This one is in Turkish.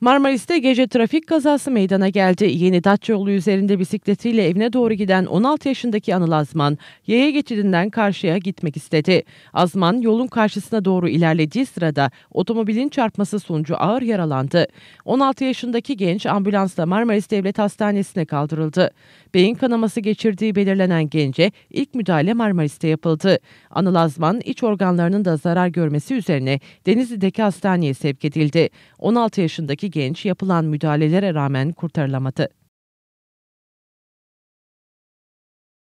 Marmaris'te gece trafik kazası meydana geldi. Yeni Datça yolu üzerinde bisikletiyle evine doğru giden 16 yaşındaki Anıl Azman, yaya geçidinden karşıya gitmek istedi. Azman yolun karşısına doğru ilerlediği sırada otomobilin çarpması sonucu ağır yaralandı. 16 yaşındaki genç ambulansla Marmaris Devlet Hastanesi'ne kaldırıldı. Beyin kanaması geçirdiği belirlenen gence ilk müdahale Marmaris'te yapıldı. Anıl Azman iç organlarının da zarar görmesi üzerine Denizli'deki hastaneye sevk edildi. 16 yaşındaki genç yapılan müdahalelere rağmen kurtarılamadı.